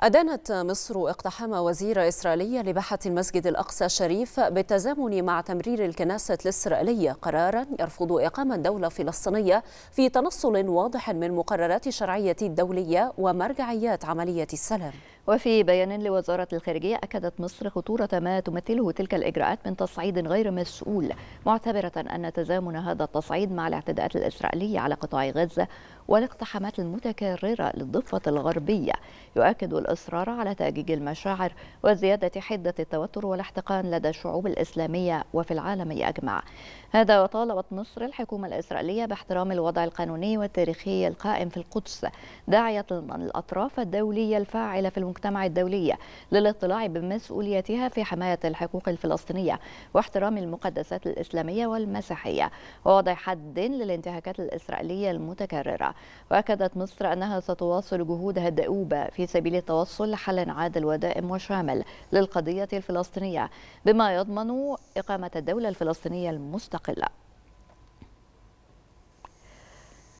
أدانت مصر اقتحام وزير إسرائيلية لباحة المسجد الأقصى الشريف بالتزامن مع تمرير الكنيسة الإسرائيلية قرارا يرفض إقامة دولة فلسطينية في تنصل واضح من مقررات الشرعية الدولية ومرجعيات عملية السلام وفي بيان لوزارة الخارجية أكدت مصر خطورة ما تمثله تلك الإجراءات من تصعيد غير مسؤول معتبرة أن تزامن هذا التصعيد مع الاعتداءات الإسرائيلية على قطاع غزة والاقتحامات المتكررة للضفة الغربية يؤكد الإصرار على تأجيج المشاعر وزيادة حدة التوتر والاحتقان لدى الشعوب الإسلامية وفي العالم أجمع هذا وطالبت مصر الحكومة الإسرائيلية باحترام الوضع القانوني والتاريخي القائم في القدس داعية الأطراف الدولية الفاعلة في المجتمع الدولي للاطلاع بمسؤوليتها في حماية الحقوق الفلسطينية واحترام المقدسات الإسلامية والمسيحية ووضع حد للانتهاكات الإسرائيلية المتكررة وأكدت مصر أنها ستواصل جهودها الدؤوبة في سبيل التوصل لحل عادل ودائم وشامل للقضية الفلسطينية بما يضمن إقامة الدولة الفلسطينية المستقلة